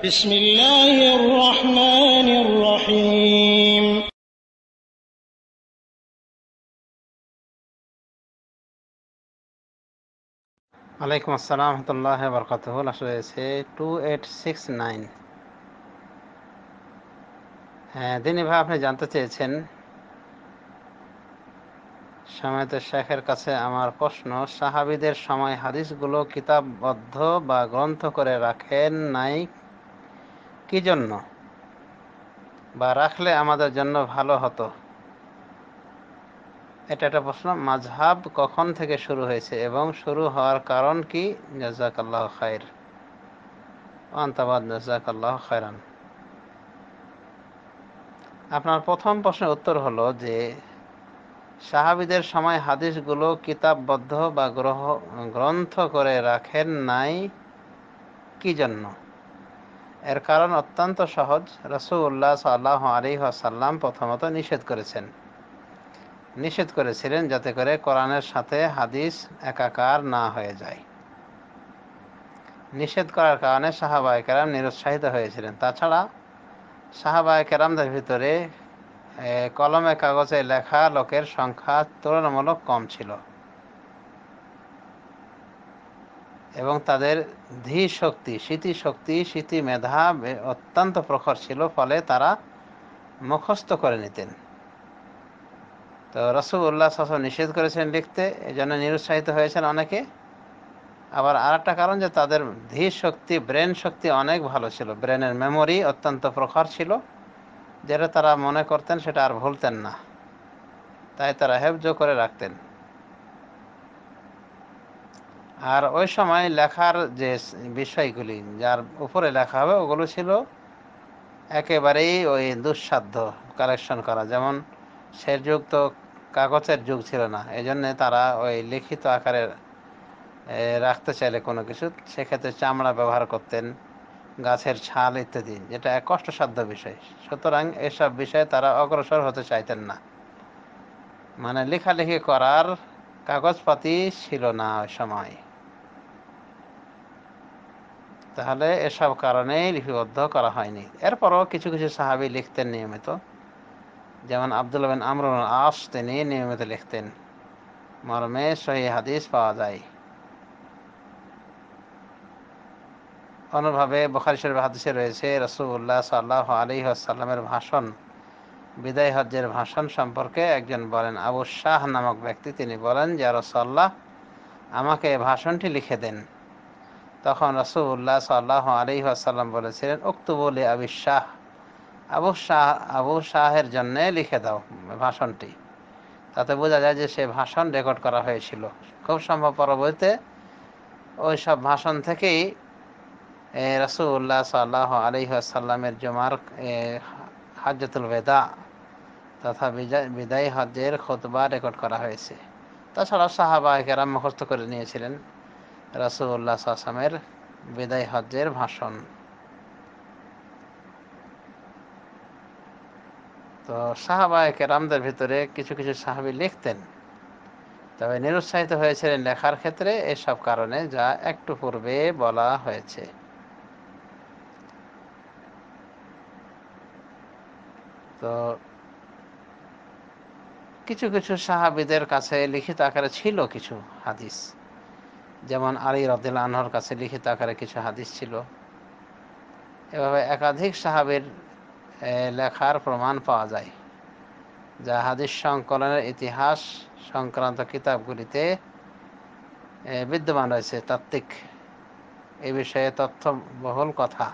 بسم الله الرحمن الرحيم আলাইকুম আসসালাম রহমতুল্লাহ বরকাত হল আসলে রয়েছে টু এইট সিক্স নাইন হ্যাঁ দিনী ভাই আপনি জানতে চেয়েছেন সময়ত শেখের কাছে আমার প্রশ্ন সাহাবিদের সময় হাদিসগুলো কিতাববদ্ধ বা গ্রন্থ করে রাখেন নাই কি জন্য বা রাখলে আমাদের জন্য ভালো হতো এটা একটা প্রশ্ন মাঝহাব কখন থেকে শুরু হয়েছে এবং শুরু হওয়ার কারণ কি জাজাক খায়ের অন্তাবাদ জাজাক খায়রান আপনার প্রথম প্রশ্নের উত্তর হলো যে সাহাবিদের সময় হাদিসগুলো কিতাববদ্ধ বা গ্রহ গ্রন্থ করে রাখেন নাই কি জন্য এর কারণ অত্যন্ত সহজ রসুল্লাহ সাল্লাহ আলী আসাল্লাম প্রথমত নিষেধ করেছেন নিষেধ করেছিলেন যাতে করে কোরআনের সাথে হাদিস একাকার না হয়ে যায় নিষেধ করার কারণে সাহাবায় কেরাম নিরুৎসাহিত হয়েছিলেন তাছাড়া সাহাবায় কেরামদের ভিতরে কলমে কাগজে লেখা লোকের সংখ্যা তুলনামূলক কম ছিল এবং তাদের ধী শক্তি স্মৃতি শক্তি স্মৃতি মেধা অত্যন্ত প্রখর ছিল ফলে তারা মুখস্থ করে নিতেন তো রসগোল্লা শাসন নিষেধ করেছেন লিখতে এই জন্য নিরুৎসাহিত হয়েছেন অনেকে আবার আর একটা কারণ যে তাদের ধীর শক্তি ব্রেন শক্তি অনেক ভালো ছিল ব্রেনের মেমোরি অত্যন্ত প্রখর ছিল যেটা তারা মনে করতেন সেটা আর ভুলতেন না তাই তারা হেফজো করে রাখতেন আর ওই সময় লেখার যে বিষয়গুলি যার উপরে লেখা হবে ওগুলো ছিল একেবারেই ওই দুঃসাধ্য কালেকশন করা যেমন সে যুগ তো কাগজের যুগ ছিল না এই জন্যে তারা ওই লিখিত আকারে রাখতে চাইলে কোনো কিছু সেক্ষেত্রে চামড়া ব্যবহার করতেন গাছের ছাল ইত্যাদি যেটা এক কষ্টসাধ্য বিষয় সুতরাং এসব বিষয়ে তারা অগ্রসর হতে চাইতেন না মানে লেখালেখি করার কাগজপাতি ছিল না ওই সময় তাহলে এসব কারণেই লিপিবদ্ধ করা হয়নি এরপরও কিছু কিছু সাহাবি লিখতেন নিয়মিত যেমন আব্দুল বিন আমরুল আস তিনি নিয়মিত লিখতেন মর্মে সহি হাদিস পাওয়া যায় অনুভাবে বখারি শরীফ হাদিসে রয়েছে রসুল্লাহ সাল্লাহ আলী আসাল্লামের ভাষণ বিদায় হজ্জের ভাষণ সম্পর্কে একজন বলেন আবু শাহ নামক ব্যক্তি তিনি বলেন যে রসল্লাহ আমাকে ভাষণটি লিখে দেন তখন রসুল্লাহ সাল্লাহ আলহিহাসাল্লাম বলেছিলেন উক্তবলি আবি শাহ আবু শাহ আবু শাহের জন্যে লিখে দাও ভাষণটি তাতে বোঝা যায় যে সে ভাষণ রেকর্ড করা হয়েছিল খুব সম্ভব পরবর্তীতে ওই সব ভাষণ থেকেই রসুল্লাহ সাল্লাহ আলহিহাসাল্লামের জমার হাজতুল বেদা তথা বিদায় হজের খোতবা রেকর্ড করা হয়েছে তাছাড়া সাহাবাহিকেরা মুখস্থ করে নিয়েছিলেন রাসুল্লাহ আসামের বিদায় হজ্জের ভাষণ তো সাহাবায়ক রামদের ভিতরে কিছু কিছু সাহাবি লিখতেন তবে নিরুৎসাহিত হয়েছিলেন লেখার ক্ষেত্রে এসব কারণে যা একটু পূর্বে বলা হয়েছে তো কিছু কিছু সাহাবিদের কাছে লিখিত আকারে ছিল কিছু হাদিস যেমন আলী রদিল আনহর কাছে লিখিত আকারে কিছু হাদিস ছিল এভাবে একাধিক সাহাবের লেখার প্রমাণ পাওয়া যায় যা হাদিস সংকলনের ইতিহাস সংক্রান্ত কিতাবগুলিতে বিদ্যমান রয়েছে তাত্ত্বিক এ বিষয়ে তথ্যবহুল কথা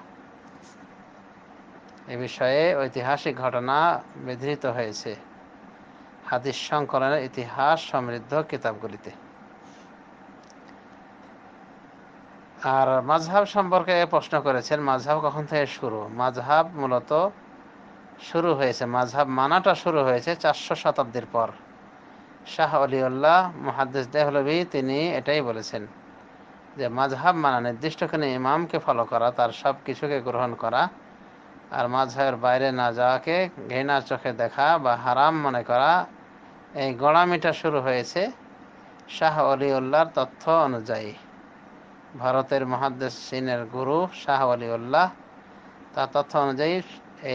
এ বিষয়ে ঐতিহাসিক ঘটনা বিধৃত হয়েছে হাদিস সংকলনের ইতিহাস সমৃদ্ধ কিতাবগুলিতে আর মাঝহাব সম্পর্কে প্রশ্ন করেছেন মাঝহাব কখন থেকে শুরু মাঝহাব মূলত শুরু হয়েছে মাঝহাব মানাটা শুরু হয়েছে চারশো শতাব্দীর পর শাহ আলিউল্লাহ মহাদ্দেস দেহলভি তিনি এটাই বলেছেন যে মাঝহাব মানা নির্দিষ্ট কোনো ইমামকে ফলো করা তার সব কিছুকে গ্রহণ করা আর মাঝহাবের বাইরে না যাওয়াকে ঘৃণা চোখে দেখা বা হারাম মনে করা এই গোড়ামিটা শুরু হয়েছে শাহ আলিউল্লাহর তথ্য অনুযায়ী ভারতের মহাদেশ চীনের গুরু শাহ আলী উল্লাহ তার তথ্য অনুযায়ী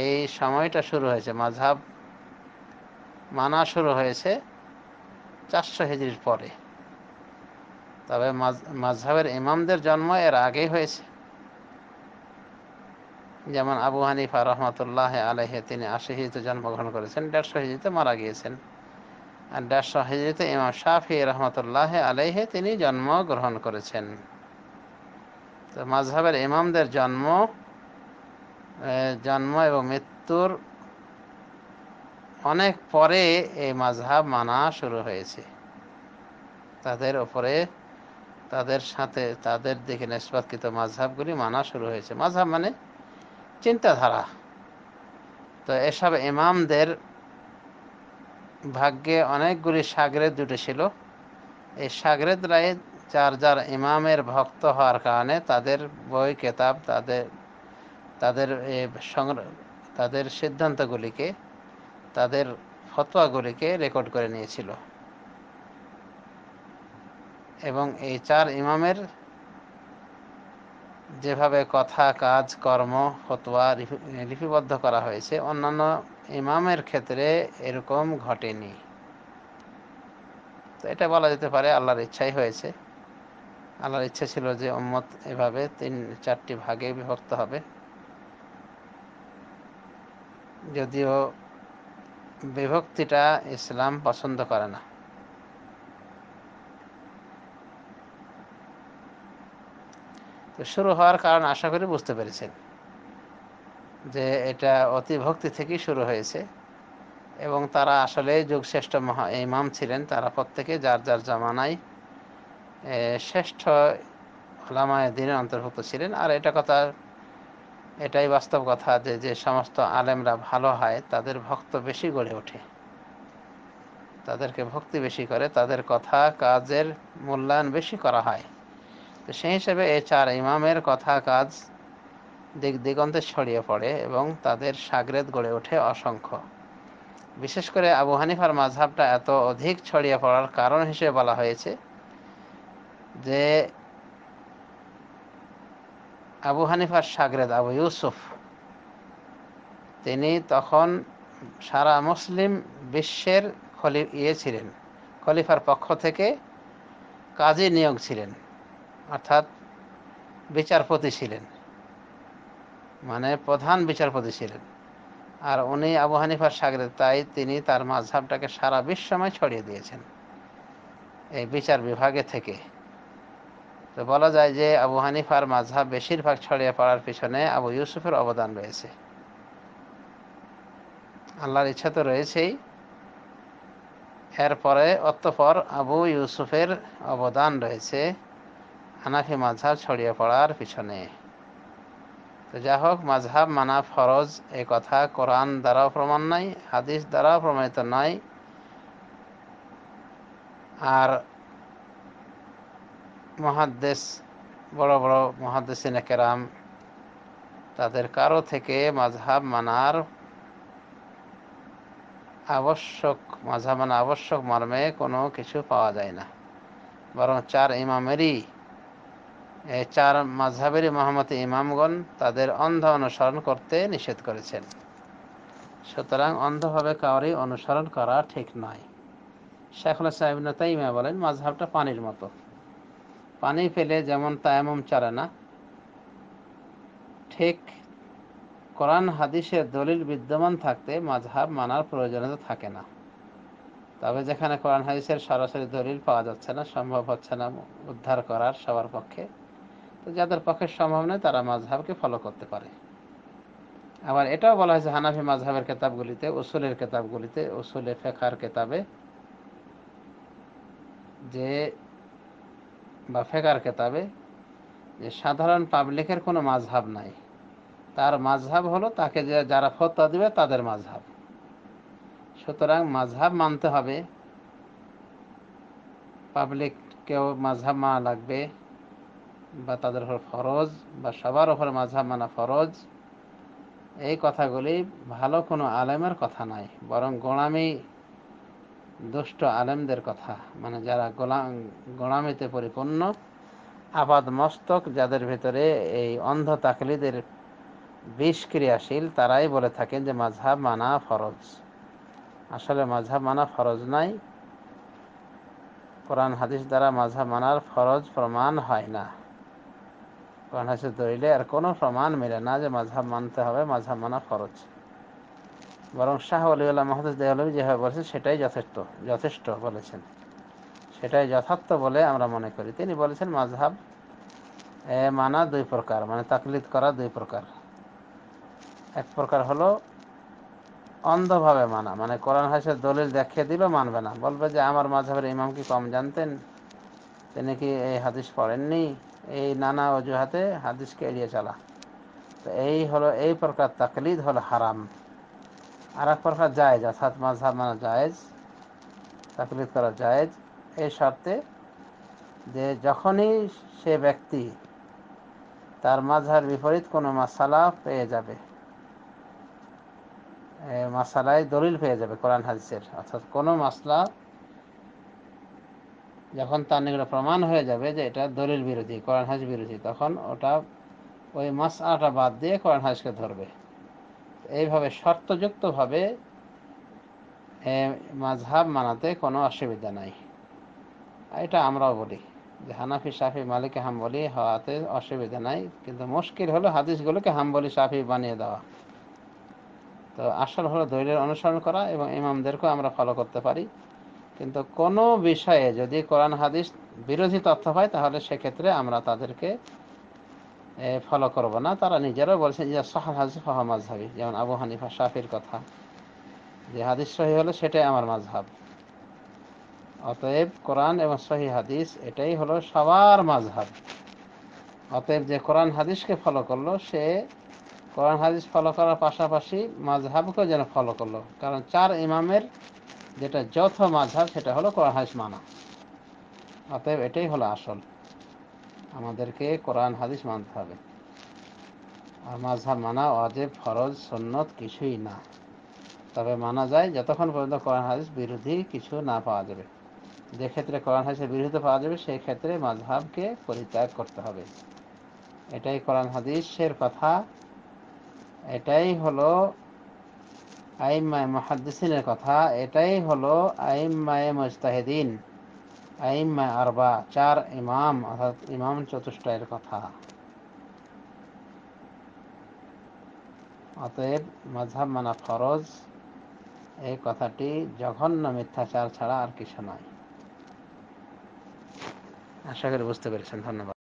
এই সময়টা শুরু হয়েছে মাঝহাব মানা শুরু হয়েছে চারশো হেজির পরে তবে মাঝহাবের ইমামদের জন্ম এর আগেই হয়েছে যেমন আবু হানিফা রহমতুল্লাহ আলহে তিনি আশি হিজিতে জন্মগ্রহণ করেছেন দেড়শো হিজিতে মারা গিয়েছেন আর দেড়শো হিজিতে ইমাম শাহি রহমতুল্লাহ আলহে তিনি জন্মগ্রহণ করেছেন তো মাঝহাবের ইমামদের জন্ম জন্ম এবং মৃত্যুর অনেক পরে এই মাঝহাব মানা শুরু হয়েছে তাদের ওপরে তাদের সাথে তাদের দিকে নিষ্পাতকৃত মাঝহাবগুলি মানা শুরু হয়েছে মাঝহাব মানে চিন্তাধারা তো এসব ইমামদের ভাগ্যে অনেকগুলি সাগরেদ দুটো ছিল এই সাগরেদরাই যার ইমামের ভক্ত হওয়ার কারণে তাদের বই কেতাব তাদের তাদের তাদের সিদ্ধান্তগুলিকে তাদের ফতোয়াগুলিকে রেকর্ড করে নিয়েছিল এবং এই চার ইমামের যেভাবে কথা কাজ কর্ম ফতোয়া লিপিবদ্ধ করা হয়েছে অন্যান্য ইমামের ক্ষেত্রে এরকম ঘটেনি তো এটা বলা যেতে পারে আল্লাহর ইচ্ছাই হয়েছে আল্লাহর ইচ্ছা ছিল যে উম্মত এভাবে তিন চারটি ভাগে বিভক্ত হবে যদিও বিভক্তিটা ইসলাম পছন্দ করে না তো শুরু হওয়ার কারণ আশা করি বুঝতে পেরেছেন যে এটা অতিভক্তি থেকেই শুরু হয়েছে এবং তারা আসলে যুগশ্রেষ্ঠ মহা ইমাম ছিলেন তারা প্রত্যেকে যার যার জামানায় শ্রেষ্ঠ আলামায় দিনের অন্তর্ভুক্ত ছিলেন আর এটা কথা এটাই বাস্তব কথা যে যে সমস্ত আলেমরা ভালো হয় তাদের ভক্ত বেশি গড়ে ওঠে তাদেরকে ভক্তি বেশি করে তাদের কথা কাজের মূল্যায়ন বেশি করা হয় তো সেই হিসেবে এই চার ইমামের কথা কাজ দিক দিগন্তে ছড়িয়ে পড়ে এবং তাদের সাগরেদ গড়ে ওঠে অসংখ্য বিশেষ করে আবু হানিফার মাঝহাবটা এত অধিক ছড়িয়ে পড়ার কারণ হিসেবে বলা হয়েছে যে আবু হানিফার সাগরেদ আবু ইউসুফ তিনি তখন সারা মুসলিম বিশ্বের খলি ইয়ে ছিলেন খলিফার পক্ষ থেকে কাজী নিয়োগ ছিলেন অর্থাৎ বিচারপতি ছিলেন মানে প্রধান বিচারপতি ছিলেন আর উনি আবু হানিফার সাগরে তাই তিনি তার মাঝহাবটাকে সারা বিশ্বময় ছড়িয়ে দিয়েছেন এই বিচার বিভাগে থেকে তো বলা যায় যে আবু হানিফার মাঝহাব বেশিরভাগ ছড়িয়ে পড়ার পিছনে আবু ইউসুফের অবদান রয়েছে আল্লাহর ইচ্ছা তো রয়েছেই এরপরে অতঃপর আবু ইউসুফের অবদান রয়েছে হানাফি মাঝহাব ছড়িয়ে পড়ার পিছনে তো যা হোক মাঝহাব মানা ফরজ এ কথা কোরআন দ্বারাও প্রমাণ নাই হাদিস দ্বারাও প্রমাণিত নয় আর মহাদ্দেশ বড় বড় মহাদেশ নেকেরাম তাদের কারো থেকে মাঝহাব মানার আবশ্যক মাঝহাব মানা আবশ্যক মর্মে কোনো কিছু পাওয়া যায় না বরং চার ইমামেরই এই চার মাঝহাবেরই মহামতি ইমামগণ তাদের অন্ধ অনুসরণ করতে নিষেধ করেছেন সুতরাং অন্ধভাবে কাউরি অনুসরণ করা ঠিক নয় সাহেব তাই তাইমা বলেন মাঝহাবটা পানির মতো পানি ফেলে যেমন তায়ামম চারে না ঠিক কোরআন হাদিসের দলিল বিদ্যমান থাকতে মাঝহাব মানার প্রয়োজনীয়তা থাকে না তবে যেখানে কোরআন হাদিসের সরাসরি দলিল পাওয়া যাচ্ছে না সম্ভব হচ্ছে না উদ্ধার করার সবার পক্ষে তো যাদের পক্ষে সম্ভব নয় তারা মাঝহাবকে ফলো করতে পারে আবার এটাও বলা হয়েছে হানাফি মাঝহাবের কেতাবগুলিতে উসুলের কেতাবগুলিতে উসুলে ফেখার কেতাবে যে বা ফেকার কেতাবে যে সাধারণ পাবলিকের কোনো মাঝহাব নাই তার মাঝহাব হলো তাকে যে যারা ফতোয়া দেবে তাদের মাঝহাব সুতরাং মাঝহাব মানতে হবে পাবলিককেও মাঝহাব মানা লাগবে বা তাদের ওপর ফরজ বা সবার ওপর মাঝহাব মানা ফরজ এই কথাগুলি ভালো কোনো আলেমের কথা নাই বরং গোড়ামি দুষ্ট আলেমদের কথা মানে যারা গোলাম গোলামিতে পরিপূর্ণ আপাদ মস্তক যাদের ভেতরে এই অন্ধ তাকলিদের বিষ ক্রিয়াশীল তারাই বলে থাকেন যে মাঝহাব মানা ফরজ আসলে মাঝহাব মানা ফরজ নাই কোরআন হাদিস দ্বারা মাঝহাব মানার ফরজ প্রমাণ হয় না কোরআন হাদিসের দলিলে আর কোনো প্রমাণ মেলে না যে মাঝহাব মানতে হবে মাঝহাব মানা ফরজ বরং শাহ আল্লাহ মহাদেশ দেহলভি যেভাবে বলেছেন সেটাই যথেষ্ট যথেষ্ট বলেছেন সেটাই যথার্থ বলে আমরা মনে করি তিনি বলেছেন মাঝহাব মানা দুই প্রকার মানে তাকলিদ করা দুই প্রকার এক প্রকার হলো অন্ধভাবে মানা মানে কোরআন হাসের দলিল দেখিয়ে দিল মানবে না বলবে যে আমার মাঝহের ইমাম কি কম জানতেন তিনি কি এই হাদিস পড়েননি এই নানা অজুহাতে হাদিসকে এড়িয়ে চলা তো এই হলো এই প্রকার তাকলিদ হলো হারাম আর এক প্রকার জায়েজ অর্থাৎ মাঝহাব মানা জায়েজ তাকলিদ করা জায়জ এই শর্তে যে যখনই সে ব্যক্তি তার মাঝার বিপরীত কোনো মাসালা পেয়ে যাবে মাসালায় দলিল পেয়ে যাবে কোরআন হাদিসের অর্থাৎ কোনো মাসলা যখন তার নিকটে প্রমাণ হয়ে যাবে যে এটা দলিল বিরোধী কোরআন হাজ বিরোধী তখন ওটা ওই মাসালাটা বাদ দিয়ে কোরআন হাজকে ধরবে এইভাবে শর্তযুক্তভাবে মাঝহাব মানাতে কোনো অসুবিধা নাই এটা আমরাও বলি যে হানাফি সাফি মালিক হাম্বলি হওয়াতে অসুবিধা নাই কিন্তু মুশকিল হলো হাদিসগুলোকে হাম্বলি সাফি বানিয়ে দেওয়া তো আসল হলো দৈলের অনুসরণ করা এবং ইমামদেরকেও আমরা ফলো করতে পারি কিন্তু কোনো বিষয়ে যদি কোরআন হাদিস বিরোধী তথ্য হয় তাহলে সেক্ষেত্রে আমরা তাদেরকে ফলো করব না তারা নিজেরাও বলছেন যে সহাল হাজি ফাহা মাঝহাবি যেমন আবু হানিফা শাফির কথা যে হাদিস সহি হলো সেটাই আমার মাঝহাব অতএব কোরআন এবং সহি হাদিস এটাই হলো সবার মাঝহাব অতএব যে কোরআন হাদিসকে ফলো করলো সে কোরআন হাদিস ফলো করার পাশাপাশি মাঝহাবকেও যেন ফলো করলো কারণ চার ইমামের যেটা যথ মাঝহাব সেটা হলো কোরআন হাদিস মানা অতএব এটাই হলো আসল আমাদেরকে কোরআন হাদিস মানতে হবে আর মাঝহাব মানা অজেব ফরজ সন্নত কিছুই না তবে মানা যায় যতক্ষণ পর্যন্ত কোরআন হাদিস বিরোধী কিছু না পাওয়া যাবে যে ক্ষেত্রে কোরআন হাদিসের বিরোধী পাওয়া যাবে সেই ক্ষেত্রে মাঝহাবকে পরিত্যাগ করতে হবে এটাই কোরআন হাদিসের কথা এটাই হলো আইম্মায় মহাদ্দিসিনের কথা এটাই হলো মায়ে মোস্তাহেদিন আইম্মা আরবা চার ইমাম অর্থাৎ ইমাম চতুষ্টয়ের কথা অতএব মাঝহাব মানা ফরজ এই কথাটি জঘন্য মিথ্যাচার ছাড়া আর কিছু নয় আশা করি বুঝতে পেরেছেন ধন্যবাদ